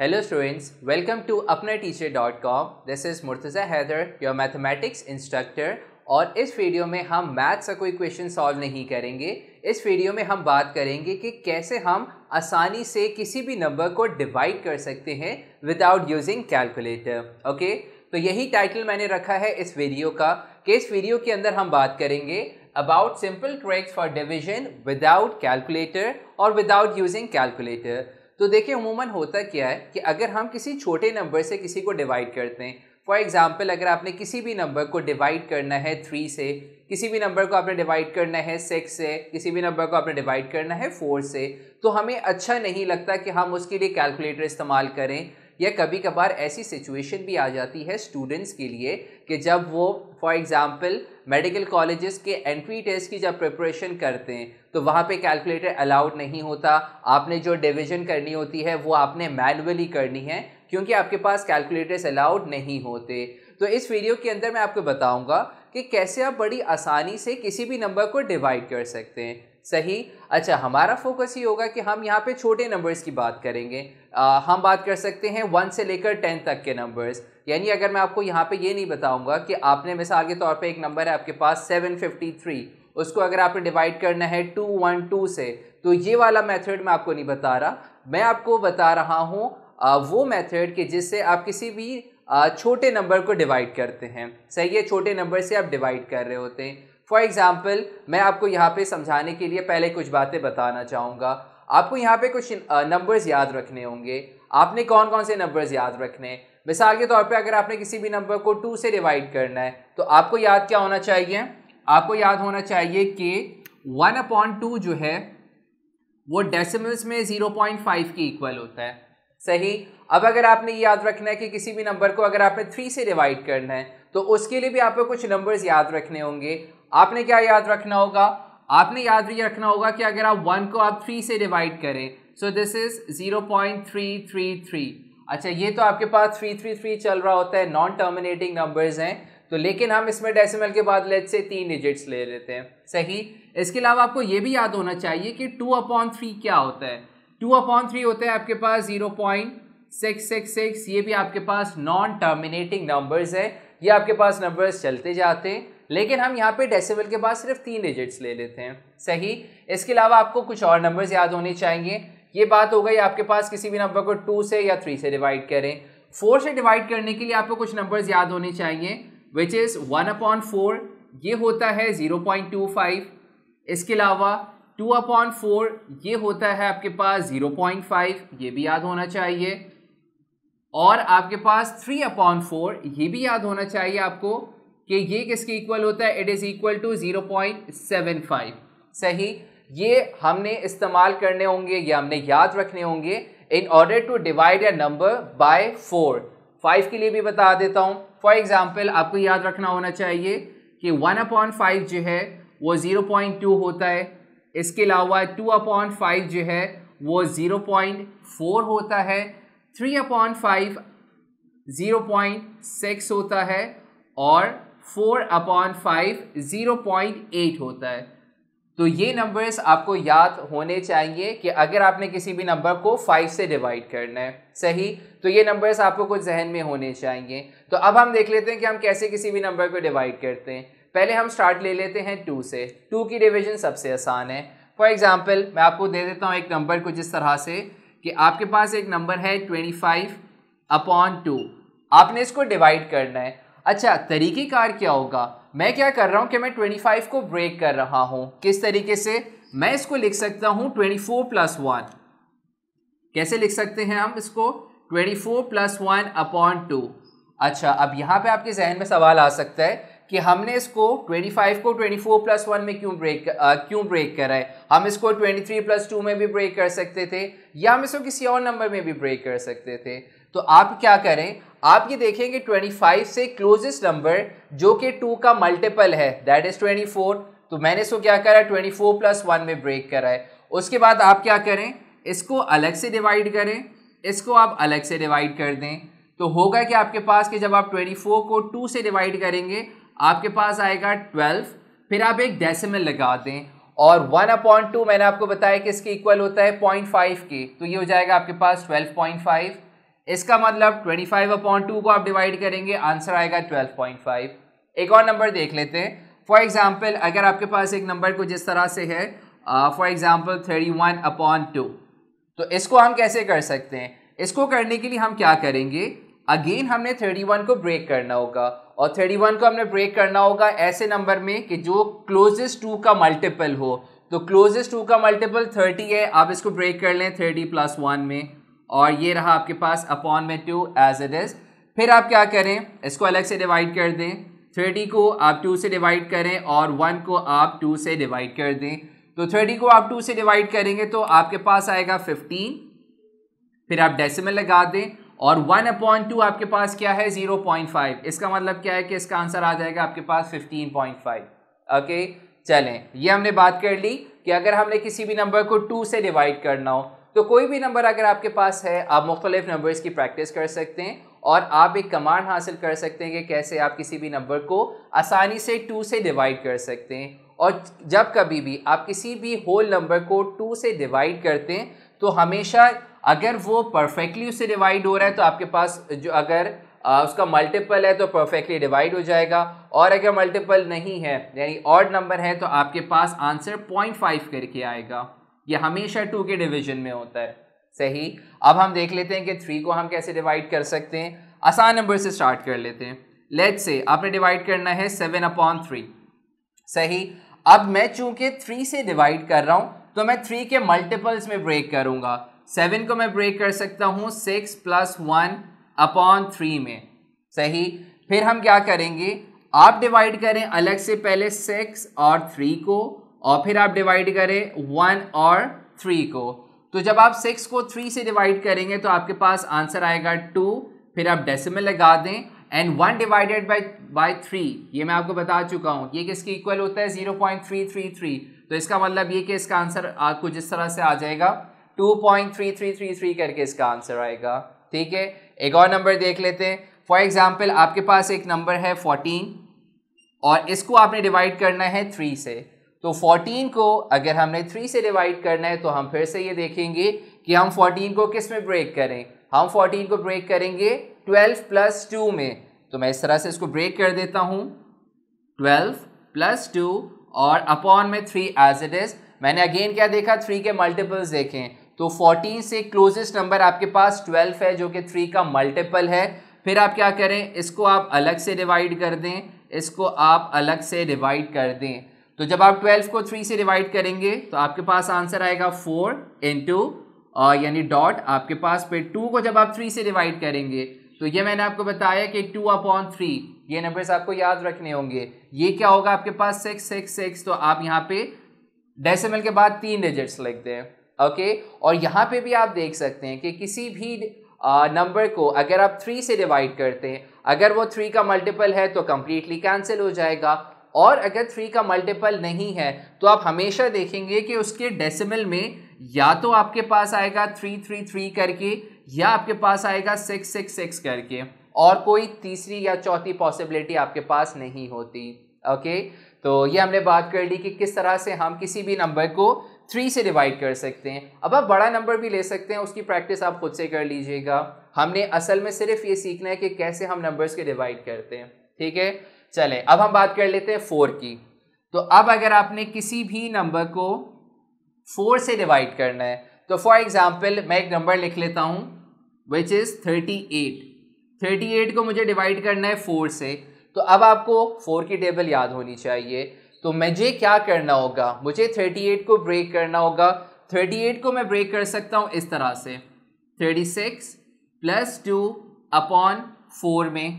Hello students welcome to अपने teacher dot com this is Murtaza Haider your mathematics instructor और इस video में हम मैथ्स का कोई क्वेश्चन सॉल्व नहीं करेंगे इस वीडियो में हम बात करेंगे कि कैसे हम आसानी से किसी भी नंबर को डिवाइड कर सकते हैं विदाउट यूजिंग कैलकुलेटर ओके तो यही टाइटल मैंने रखा है इस वीडियो का कि इस वीडियो के अंदर हम बात करेंगे about simple tracks for division without calculator और विदाउट यूजिंग कैलकुलेटर तो देखिए उमूमन होता क्या है कि अगर हम किसी छोटे नंबर से किसी को डिवाइड करते हैं फॉर एग्ज़ाम्पल अगर आपने किसी भी नंबर को डिवाइड करना है थ्री से किसी भी नंबर को आपने डिवाइड करना है सिक्स से किसी भी नंबर को आपने डिवाइड करना है फोर से तो हमें अच्छा नहीं लगता कि हम उसके लिए कैलकुलेटर इस्तेमाल करें या कभी कभार ऐसी सिचुएशन भी आ जाती है स्टूडेंट्स के लिए कि जब वो फॉर एग्ज़ाम्पल मेडिकल कॉलेजेस के एंट्री टेस्ट की जब प्रिपरेशन करते हैं तो वहाँ पे कैलकुलेटर अलाउड नहीं होता आपने जो डिवीजन करनी होती है वो आपने मैनुअली करनी है क्योंकि आपके पास कैलकुलेटर्स अलाउड नहीं होते तो इस वीडियो के अंदर मैं आपको बताऊँगा कि कैसे आप बड़ी आसानी से किसी भी नंबर को डिवाइड कर सकते हैं सही अच्छा हमारा फोकस ये होगा कि हम यहाँ पे छोटे नंबर्स की बात करेंगे आ, हम बात कर सकते हैं वन से लेकर टेन तक के नंबर्स यानी अगर मैं आपको यहाँ पे ये नहीं बताऊँगा कि आपने मिसाल के तौर पे एक नंबर है आपके पास सेवन फिफ्टी थ्री उसको अगर आपने डिवाइड करना है टू वन टू से तो ये वाला मेथड मैं आपको नहीं बता रहा मैं आपको बता रहा हूँ वो मेथड कि जिससे आप किसी भी छोटे नंबर को डिवाइड करते हैं सही है छोटे नंबर से आप डिवाइड कर रहे होते हैं फॉर एग्ज़ाम्पल मैं आपको यहाँ पे समझाने के लिए पहले कुछ बातें बताना चाहूँगा आपको यहाँ पे कुछ नंबर्स याद रखने होंगे आपने कौन कौन से नंबर्स याद रखने हैं मिसाल के तौर पे अगर आपने किसी भी नंबर को टू से डिवाइड करना है तो आपको याद क्या होना चाहिए आपको याद होना चाहिए कि वन अपॉन टू जो है वो डेसिमल्स में ज़ीरो पॉइंट फाइव के इक्वल होता है सही अब अगर आपने ये याद रखना है कि किसी भी नंबर को अगर आपने थ्री से डिवाइड करना है तो उसके लिए भी आपको कुछ नंबर्स याद रखने होंगे आपने क्या याद रखना होगा आपने याद ये रखना होगा कि अगर आप वन को आप थ्री से डिवाइड करें so this is zero point three three three अच्छा ये तो आपके पास थ्री थ्री थ्री चल रहा होता है नॉन टर्मिनेटिंग नंबर्स हैं तो लेकिन हम इसमें डेसिमल के बाद लेट से तीन डिजिट्स ले लेते हैं सही इसके अलावा आपको ये भी याद होना चाहिए कि टू अपॉन थ्री क्या होता है टू अपॉन थ्री होता है आपके पास zero point six six six ये भी आपके पास नॉन टर्मिनेटिंग नंबर्स है ये आपके पास नंबर्स चलते जाते हैं लेकिन हम यहाँ पे डेसिमल के बाद सिर्फ तीन डिजिट्स ले लेते हैं सही इसके अलावा आपको कुछ और नंबर्स याद होने चाहिए ये बात हो गई आपके पास किसी भी नंबर को टू से या थ्री से डिवाइड करें फोर से डिवाइड करने के लिए आपको कुछ नंबर्स याद होने चाहिए which is one upon four ये होता है ज़ीरो पॉइंट टू फाइव इसके अलावा टू अपॉन फोर ये होता है आपके पास ज़ीरो पॉइंट फाइव ये भी याद होना चाहिए और आपके पास थ्री अपॉन फोर ये भी याद होना चाहिए आपको कि ये किसके इक्वल होता है it is equal to zero point seven five सही ये हमने इस्तेमाल करने होंगे या हमने याद रखने होंगे in order to divide a number by four five के लिए भी बता देता हूँ फॉर एग्ज़ाम्पल आपको याद रखना होना चाहिए कि वन अपॉइंट फाइव जो है वो ज़ीरो पॉइंट टू होता है इसके अलावा टू अपॉइंट फाइव जो है वो ज़ीरो पॉइंट फोर होता है three upon five zero point six होता है और four upon five zero point eight होता है तो ये नंबर्स आपको याद होने चाहिए कि अगर आपने किसी भी नंबर को फाइव से डिवाइड करना है सही तो ये नंबर्स आपको कुछ जहन में होने चाहिए तो अब हम देख लेते हैं कि हम कैसे किसी भी नंबर को डिवाइड करते हैं पहले हम स्टार्ट ले लेते हैं टू से टू की डिवीजन सबसे आसान है फॉर एग्ज़ाम्पल मैं आपको दे देता हूँ एक नंबर को जिस तरह से कि आपके पास एक नंबर है ट्वेंटी फाइव अपॉन टू आपने इसको डिवाइड करना है अच्छा तरीक़ेकार क्या होगा मैं क्या कर रहा हूँ कि मैं 25 को ब्रेक कर रहा हूँ किस तरीके से मैं इसको लिख सकता हूँ 24 फोर प्लस वन कैसे लिख सकते हैं हम इसको 24 four plus one upon two अच्छा अब यहाँ पे आपके जहन में सवाल आ सकता है कि हमने इसको 25 को 24 प्लस वन में क्यों ब्रेक आ, क्यों ब्रेक करा है हम इसको 23 प्लस टू में भी ब्रेक कर सकते थे या हम इसको किसी और नंबर में भी ब्रेक कर सकते थे तो आप क्या करें आप ये देखें कि 25 से क्लोजेस्ट नंबर जो कि 2 का मल्टीपल है दैट इज़ 24 तो मैंने इसको क्या करा 24 प्लस वन में ब्रेक करा है उसके बाद आप क्या करें इसको अलग से डिवाइड करें इसको आप अलग से डिवाइड कर दें तो होगा कि आपके पास कि जब आप 24 को 2 से डिवाइड करेंगे आपके पास आएगा ट्वेल्व फिर आप एक डेसिमल लगा दें और वन अपॉइंट टू मैंने आपको बताया कि इसके इक्वल होता है पॉइंट फाइव के तो ये हो जाएगा आपके पास ट्वेल्व पॉइंट फाइव इसका मतलब ट्वेंटी फाइव अपॉइंट टू को आप डिवाइड करेंगे आंसर आएगा ट्वेल्व पॉइंट फाइव एक और नंबर देख लेते हैं फॉर एग्ज़ाम्पल अगर आपके पास एक नंबर कुछ इस तरह से है for example thirty one upon two तो इसको हम कैसे कर सकते हैं इसको करने के लिए हम क्या करेंगे अगेन हमने थर्टी वन को ब्रेक करना होगा और 31 को हमने ब्रेक करना होगा ऐसे नंबर में कि जो क्लोजेस्ट टू का मल्टीपल हो तो क्लोजेस्ट टू का मल्टीपल 30 है आप इसको ब्रेक कर लें 30 प्लस वन में और ये रहा आपके पास अपॉन में टू एज इट इज़ फिर आप क्या करें इसको अलग से डिवाइड कर दें 30 को आप 2 से डिवाइड करें और 1 को आप 2 से डिवाइड कर दें तो 30 को आप 2 से डिवाइड करेंगे तो आपके पास आएगा 15 फिर आप डेसिमल लगा दें और वन अपॉइंट टू आपके पास क्या है जीरो पॉइंट फाइव इसका मतलब क्या है कि इसका आंसर आ जाएगा आपके पास फिफ्टीन पॉइंट फाइव ओके चलें ये हमने बात कर ली कि अगर हमने किसी भी नंबर को टू से डिवाइड करना हो तो कोई भी नंबर अगर आपके पास है आप मुख्तलिफ नंबर्स की प्रैक्टिस कर सकते हैं और आप एक कमांड हासिल कर सकते हैं कि कैसे आप किसी भी नंबर को आसानी से टू से डिवाइड कर सकते हैं और जब कभी भी आप किसी भी होल नंबर को टू से डिवाइड करते हैं तो हमेशा अगर वो परफेक्टली उससे डिवाइड हो रहा है तो आपके पास जो अगर आ, उसका मल्टीपल है तो परफेक्टली डिवाइड हो जाएगा और अगर मल्टीपल नहीं है यानी ऑड नंबर है तो आपके पास आंसर पॉइंट फाइव करके आएगा ये हमेशा टू के डिवीजन में होता है सही अब हम देख लेते हैं कि थ्री को हम कैसे डिवाइड कर सकते हैं आसान नंबर से स्टार्ट कर लेते हैं लेट से आपने डिवाइड करना है सेवन अपॉन थ्री सही अब मैं चूंकि थ्री से डिवाइड कर रहा हूँ तो मैं थ्री के मल्टीपल्स में ब्रेक करूँगा सेवन को मैं ब्रेक कर सकता हूँ six plus one upon three में सही फिर हम क्या करेंगे आप डिवाइड करें अलग से पहले सिक्स और थ्री को और फिर आप डिवाइड करें वन और थ्री को तो जब आप सिक्स को थ्री से डिवाइड करेंगे तो आपके पास आंसर आएगा टू फिर आप डेसिमल लगा दें and one divided by by three ये मैं आपको बता चुका हूँ ये किसके इक्वल होता है zero point three three three तो इसका मतलब ये कि इसका आंसर आपको जिस तरह से आ जाएगा 2.3333 करके इसका आंसर आएगा ठीक है एक और नंबर देख लेते हैं फॉर एग्जाम्पल आपके पास एक नंबर है फोर्टीन और इसको आपने डिवाइड करना है थ्री से तो 14 को अगर हमने 3 से डिवाइड करना है तो हम फिर से ये देखेंगे कि हम 14 को किस में ब्रेक करें हम 14 को ब्रेक करेंगे 12 प्लस टू में तो मैं इस तरह से इसको ब्रेक कर देता हूँ 12 प्लस टू और अपॉन में 3 एज इट इज़ मैंने अगेन क्या देखा 3 के मल्टीपल्स देखें तो 14 से क्लोजेस्ट नंबर आपके पास 12 है जो कि 3 का मल्टीपल है फिर आप क्या करें इसको आप अलग से डिवाइड कर दें इसको आप अलग से डिवाइड कर दें तो जब आप 12 को 3 से डिवाइड करेंगे तो आपके पास आंसर आएगा 4 इंटू यानी डॉट आपके पास फिर 2 को जब आप 3 से डिवाइड करेंगे तो ये मैंने आपको बताया कि 2 अपॉन थ्री ये नंबर्स आपको याद रखने होंगे ये क्या होगा आपके पास सिक्स सिक्स सिक्स तो आप यहाँ पे डेसिमल के बाद तीन डिजिट्स लिखते हैं ओके और यहाँ पे भी आप देख सकते हैं कि किसी भी नंबर को अगर आप थ्री से डिवाइड करते हैं अगर वो थ्री का मल्टीपल है तो कम्प्लीटली कैंसिल हो जाएगा और अगर थ्री का मल्टीपल नहीं है तो आप हमेशा देखेंगे कि उसके डेसिमल में या तो आपके पास आएगा थ्री थ्री थ्री करके या आपके पास आएगा सिक्स सिक्स सिक्स करके और कोई तीसरी या चौथी पॉसिबिलिटी आपके पास नहीं होती ओके तो ये हमने बात कर ली कि किस तरह से हम किसी भी नंबर को थ्री से डिवाइड कर सकते हैं अब आप बड़ा नंबर भी ले सकते हैं उसकी प्रैक्टिस आप खुद से कर लीजिएगा हमने असल में सिर्फ ये सीखना है कि कैसे हम नंबर्स के डिवाइड करते हैं ठीक है चलें अब हम बात कर लेते हैं फोर की तो अब अगर आपने किसी भी नंबर को फोर से डिवाइड करना है तो फॉर एग्ज़ाम्पल मैं एक नंबर लिख लेता हूँ which is thirty eight thirty eight को मुझे डिवाइड करना है फोर से तो अब आपको फोर की टेबल याद होनी चाहिए तो मुझे क्या करना होगा मुझे 38 को ब्रेक करना होगा 38 को मैं ब्रेक कर सकता हूँ इस तरह से 36 six plus two upon four में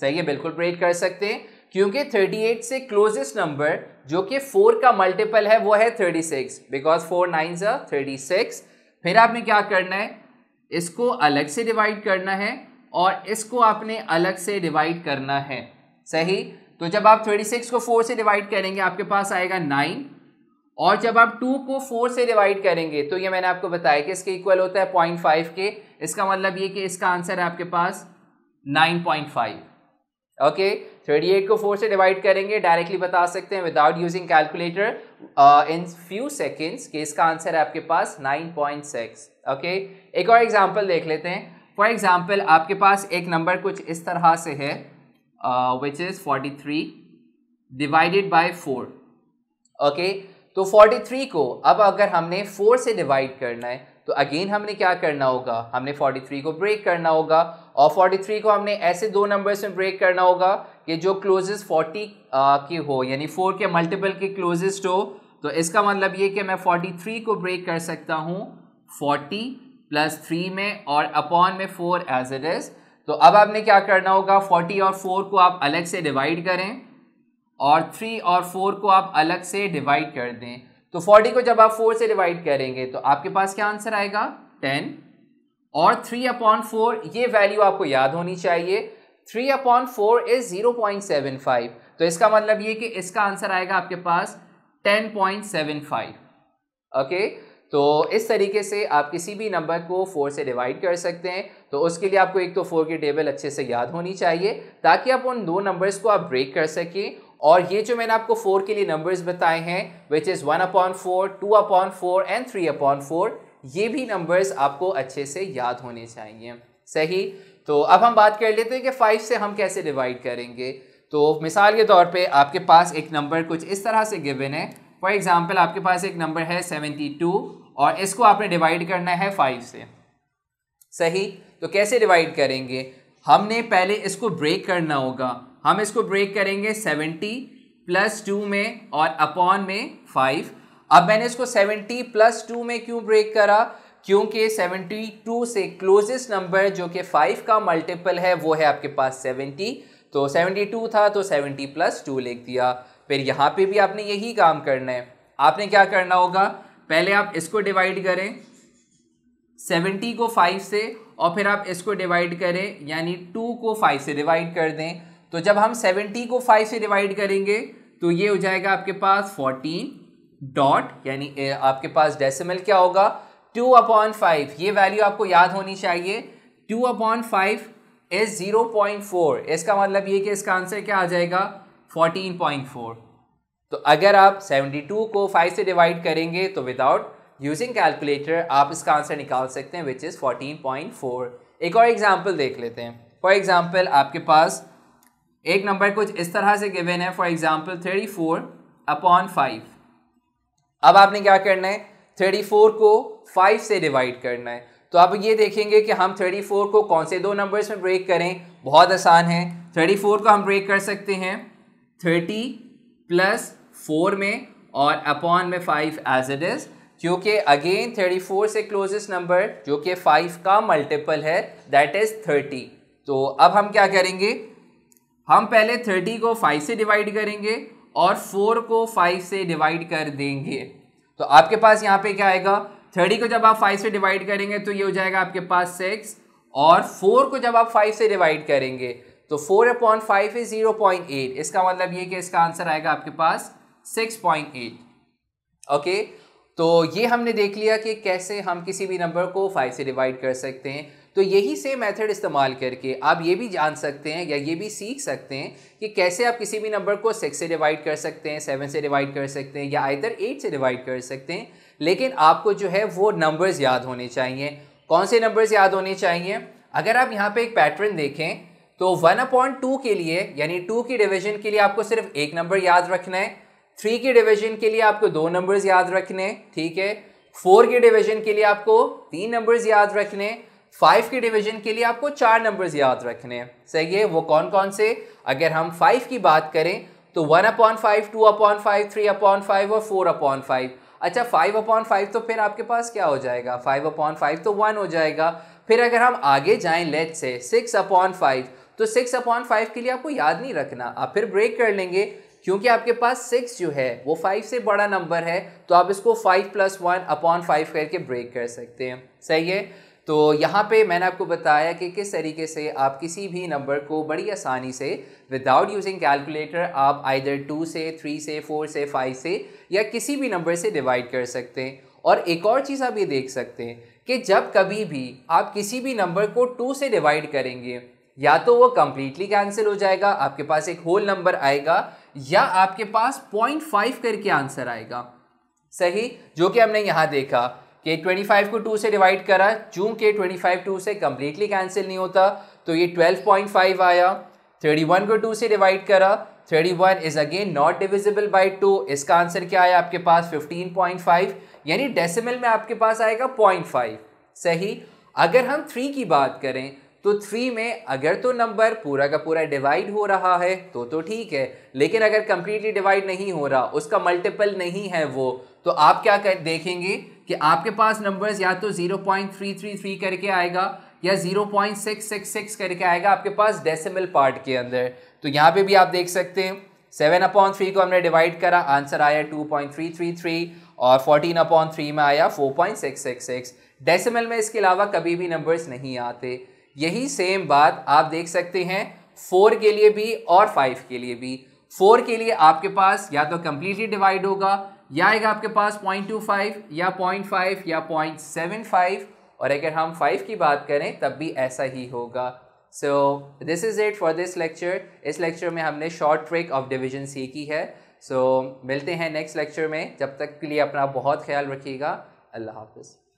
सही है बिल्कुल ब्रेक कर सकते हैं क्योंकि 38 से क्लोजेस्ट नंबर जो कि 4 का मल्टीपल है वो है 36 बिकॉज फोर नाइन सा 36 फिर आपने क्या करना है इसको अलग से डिवाइड करना है और इसको आपने अलग से डिवाइड करना है सही तो जब आप सिक्स को 4 से डिवाइड करेंगे आपके पास आएगा 9 और जब आप 2 को 4 से डिवाइड करेंगे तो ये मैंने आपको बताया कि इसके इक्वल होता है 0.5 के इसका मतलब ये कि इसका आंसर है आपके पास 9.5 ओके 38 को 4 से डिवाइड करेंगे डायरेक्टली बता सकते हैं without using calculator in few seconds कि इसका आंसर है आपके पास सिक्स ओके okay? एक और एग्जाम्पल देख लेते हैं फॉर एग्जाम्पल आपके पास एक नंबर कुछ इस तरह से है uh, which is 43 divided by 4 okay तो 43 को अब अगर हमने 4 से डिवाइड करना है तो अगेन हमने क्या करना होगा हमने 43 को ब्रेक करना होगा और 43 को हमने ऐसे दो नंबर्स में ब्रेक करना होगा कि जो क्लोजेस 40 uh, के हो यानी 4 के मल्टीपल के क्लोजेस्ट हो तो इसका मतलब ये कि मैं 43 को ब्रेक कर सकता हूँ 40 प्लस थ्री में और अपॉन में 4 एज इट इज़ तो अब आपने क्या करना होगा फोर्टी और फोर को आप अलग से डिवाइड करें और थ्री और फोर को आप अलग से डिवाइड कर दें तो फोर्टी को जब आप फोर से डिवाइड करेंगे तो आपके पास क्या आंसर आएगा टेन और थ्री अपॉन फोर ये वैल्यू आपको याद होनी चाहिए three upon four is zero point seven five तो इसका मतलब ये कि इसका आंसर आएगा आपके पास ten point seven five okay तो इस तरीके से आप किसी भी नंबर को फोर से डिवाइड कर सकते हैं तो उसके लिए आपको एक तो फोर की टेबल अच्छे से याद होनी चाहिए ताकि आप उन दो नंबर्स को आप ब्रेक कर सकें और ये जो मैंने आपको फोर के लिए नंबर्स बताए हैं which is one upon four two upon four and three upon four ये भी नंबर्स आपको अच्छे से याद होने चाहिए सही तो अब हम बात कर लेते हैं कि फाइव से हम कैसे डिवाइड करेंगे तो मिसाल के तौर पे आपके पास एक नंबर कुछ इस तरह से गिवन है फॉर एग्ज़ाम्पल आपके पास एक नंबर है सेवेंटी टू और इसको आपने डिवाइड करना है फाइव से सही तो कैसे डिवाइड करेंगे हमने पहले इसको ब्रेक करना होगा हम इसको ब्रेक करेंगे सेवेंटी प्लस टू में और अपॉन में फाइव अब मैंने इसको सेवेंटी प्लस टू में क्यों ब्रेक करा क्योंकि सेवेंटी टू से क्लोजेस्ट नंबर जो कि फाइव का मल्टीपल है वो है आपके पास सेवेंटी तो सेवेंटी टू था तो सेवेंटी प्लस टू लिख दिया फिर यहाँ पे भी आपने यही काम करना है आपने क्या करना होगा पहले आप इसको डिवाइड करें सेवेंटी को फाइव से और फिर आप इसको डिवाइड करें यानी टू को फाइव से डिवाइड कर दें तो जब हम सेवेंटी को फाइव से डिवाइड करेंगे तो ये हो जाएगा आपके पास फोर्टीन डॉट यानी आपके पास डेसिमल क्या होगा टू अपॉन फाइव ये वैल्यू आपको याद होनी चाहिए two upon five is zero point four इसका मतलब ये कि इसका आंसर क्या आ जाएगा फोर्टीन पॉइंट फोर तो अगर आप 72 को 5 से डिवाइड करेंगे तो विदाउट यूजिंग कैलकुलेटर आप इसका आंसर निकाल सकते हैं विच इज़ 14.4 एक और एग्जांपल देख लेते हैं फॉर एग्जांपल आपके पास एक नंबर कुछ इस तरह से गिवन है for example 34 four upon five अब आपने क्या करना है 34 को 5 से डिवाइड करना है तो आप ये देखेंगे कि हम 34 को कौन से दो नंबर्स में ब्रेक करें बहुत आसान है 34 को हम ब्रेक कर सकते हैं 30 प्लस फोर में और अपॉन में फाइव एज इट इज़ क्योंकि अगेन थर्टी फोर से क्लोजेस्ट नंबर जो कि फाइव का मल्टीपल है दैट इज़ थर्टी तो अब हम क्या करेंगे हम पहले थर्टी को फाइव से डिवाइड करेंगे और फोर को फाइव से डिवाइड कर देंगे तो आपके पास यहाँ पे क्या आएगा थर्टी को जब आप फाइव से डिवाइड करेंगे तो ये हो जाएगा आपके पास सिक्स और फोर को जब आप फाइव से डिवाइड करेंगे तो four upon five is zero point eight इसका मतलब ये कि इसका आंसर आएगा आपके पास 6.8 ओके तो ये हमने देख लिया कि कैसे हम किसी भी नंबर को फाइव से डिवाइड कर सकते हैं तो यही सेम मेथड इस्तेमाल करके आप ये भी जान सकते हैं या ये भी सीख सकते हैं कि कैसे आप किसी भी नंबर को सिक्स से डिवाइड कर सकते हैं सेवन से डिवाइड कर सकते हैं या आइर एट से डिवाइड कर सकते हैं लेकिन आपको जो है वो नंबर्स याद होने चाहिए कौन से नंबर्स याद होने चाहिए अगर आप यहाँ पर एक पैटर्न देखें तो वन अपॉइंट टू के लिए यानी टू की डिविजन के लिए आपको सिर्फ एक नंबर याद रखना है थ्री के डिवीजन के लिए आपको दो नंबर्स याद रखने ठीक है फोर के डिवीजन के लिए आपको तीन नंबर्स याद रखने फाइव के डिवीजन के लिए आपको चार नंबर्स याद रखने सही है वो कौन कौन से अगर हम फाइव की बात करें तो one upon five two upon five three upon five और फोर अपॉन फाइव अच्छा फाइव अपॉन फाइव तो फिर आपके पास क्या हो जाएगा फाइव अपॉन फाइव तो वन हो जाएगा फिर अगर हम आगे जाएं let say six upon five तो सिक्स अपॉन फाइव के लिए आपको याद नहीं रखना आप फिर ब्रेक कर लेंगे क्योंकि आपके पास सिक्स जो है वो फाइव से बड़ा नंबर है तो आप इसको five plus one upon five करके ब्रेक कर सकते हैं सही है तो यहाँ पे मैंने आपको बताया कि किस तरीके से आप किसी भी नंबर को बड़ी आसानी से विदाउट यूजिंग कैलकुलेटर आप आइधर टू से थ्री से फोर से फाइव से या किसी भी नंबर से डिवाइड कर सकते हैं और एक और चीज़ आप ये देख सकते हैं कि जब कभी भी आप किसी भी नंबर को टू से डिवाइड करेंगे या तो वो कम्प्लीटली कैंसिल हो जाएगा आपके पास एक होल नंबर आएगा या आपके पास पॉइंट फाइव करके आंसर आएगा सही जो कि हमने यहाँ देखा कि 25 को 2 से डिवाइड करा चूँकि 25 2 से कम्प्लीटली कैंसिल नहीं होता तो ये 12.5 आया 31 को 2 से डिवाइड करा 31 is again not divisible by two इसका आंसर क्या आया आपके पास 15.5 यानी डेसिमल में आपके पास आएगा 0.5 सही अगर हम थ्री की बात करें तो थ्री में अगर तो नंबर पूरा का पूरा डिवाइड हो रहा है तो तो ठीक है लेकिन अगर कंप्लीटली डिवाइड नहीं हो रहा उसका मल्टीपल नहीं है वो तो आप क्या कर देखेंगे कि आपके पास नंबर्स या तो 0.333 करके आएगा या 0.666 करके आएगा आपके पास डेसिमल पार्ट के अंदर तो यहाँ पे भी आप देख सकते हैं सेवन अपॉन थ्री को हमने डिवाइड करा आंसर आया two point three three three और फोर्टीन अपॉन थ्री में आया four point six six six decimal में इसके अलावा कभी भी नंबर्स नहीं आते यही सेम बात आप देख सकते हैं फोर के लिए भी और फाइव के लिए भी फोर के लिए आपके पास या तो कम्प्लीटली डिवाइड होगा या आएगा आपके पास पॉइंट टू फाइव या पॉइंट फाइव या पॉइंट सेवन फाइव और अगर हम फाइव की बात करें तब भी ऐसा ही होगा so this is it for this lecture इस लेक्चर में हमने शॉर्ट ट्रिक ऑफ डिविजन सीखी है सो so, मिलते हैं नेक्स्ट लेक्चर में जब तक के लिए अपना बहुत ख्याल रखिएगा अल्लाह हाफिज़